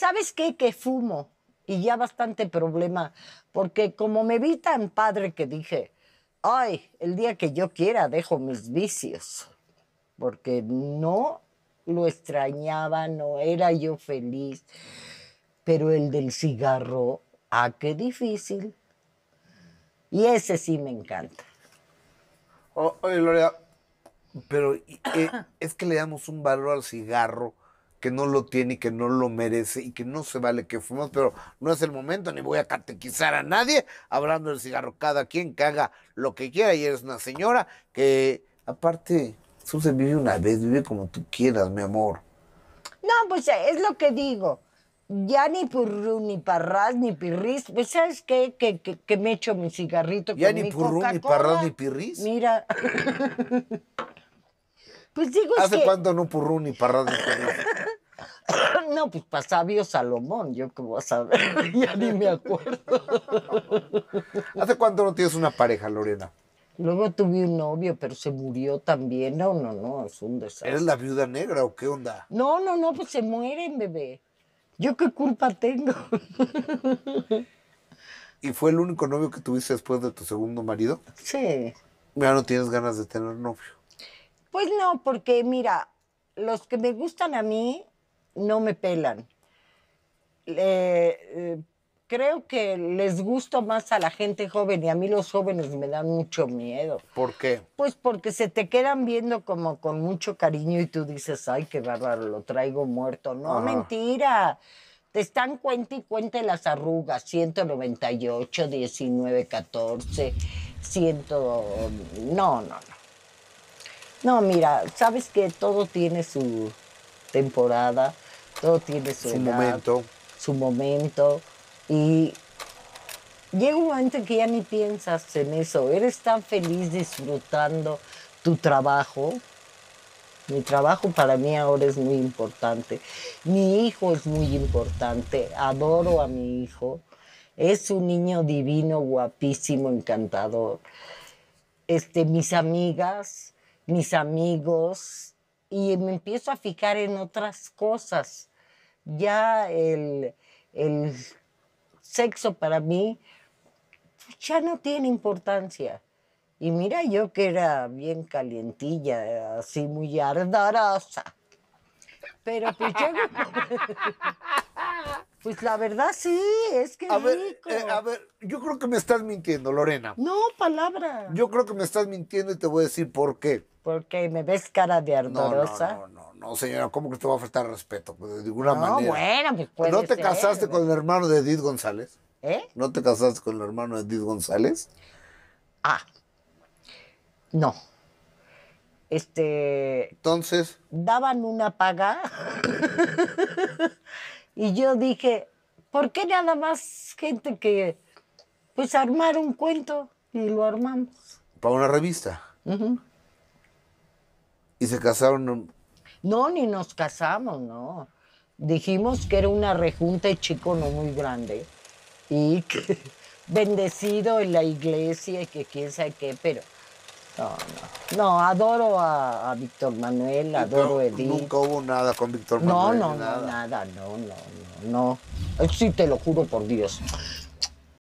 ¿Sabes qué? Que fumo y ya bastante problema, porque como me vi tan padre que dije, ay, el día que yo quiera dejo mis vicios, porque no lo extrañaba, no era yo feliz, pero el del cigarro, ah, qué difícil. Y ese sí me encanta. oye, Lorea, pero eh, es que le damos un valor al cigarro que no lo tiene y que no lo merece y que no se vale que fumemos, pero no es el momento, ni voy a catequizar a nadie hablando del cigarro. Cada quien que haga lo que quiera y eres una señora que, aparte, se vive una vez, vive como tú quieras, mi amor. No, pues es lo que digo. Ya ni purrú, ni parras ni pirris. Pues sabes qué? Que, que, me echo mi cigarrito. Ya ni purrú, ni parras ni pirris. Mira. pues digo ¿Hace cuánto no purrú, ni parras ni pirris? No, pues para sabio Salomón, yo que voy a saber, ya ni me acuerdo. ¿Hace cuánto no tienes una pareja, Lorena? Luego tuve un novio, pero se murió también. No, no, no, es un desastre. ¿Eres la viuda negra o qué onda? No, no, no, pues se mueren, bebé. ¿Yo qué culpa tengo? ¿Y fue el único novio que tuviste después de tu segundo marido? Sí. Ya no tienes ganas de tener novio. Pues no, porque mira, los que me gustan a mí no me pelan. Eh, creo que les gusto más a la gente joven y a mí los jóvenes me dan mucho miedo. ¿Por qué? Pues porque se te quedan viendo como con mucho cariño y tú dices, ay, qué bárbaro, lo traigo muerto. No, mentira. Te están cuenta y cuenta las arrugas, 198, 19, 14, 100... No, no, no. No, mira, sabes que todo tiene su, temporada, todo tiene su, momento. Su momento. Y llega un momento en que ya ni piensas en eso. Eres tan feliz disfrutando tu trabajo. Mi trabajo para mí ahora es muy importante. Mi hijo es muy importante. Adoro a mi hijo. Es un niño divino, guapísimo, encantador. Este, mis amigas, mis amigos, y me empiezo a fijar en otras cosas. Ya el, sexo para mí ya no tiene importancia. Y mira yo que era bien calientilla, así muy ardorosa. Pero pues Pues la verdad sí, es que. Eh, a ver, yo creo que me estás mintiendo, Lorena. No, palabra. Yo creo que me estás mintiendo y te voy a decir por qué. Porque me ves cara de ardorosa. No, no, no, señora, ¿cómo que te va a faltar respeto? Pues, de ninguna manera. No, bueno, pues ¿No te casaste con el hermano de Edith González? ¿Eh? ¿No te casaste con el hermano de Edith González? Ah, no. Este. Entonces. Daban una paga. Y yo dije, ¿por qué nada más gente que, pues, armar un cuento y lo armamos? Para una revista. ¿Y se casaron? No, ni nos casamos, no. Dijimos que era una rejunta de chico no muy grande y que bendecido en la iglesia y que quién sabe qué, pero no, no. No, adoro a, Víctor Manuel, adoro a Edith. Nunca hubo nada con Víctor Manuel. No, no, no, nada, no, no, no, no. Sí, te lo juro por Dios.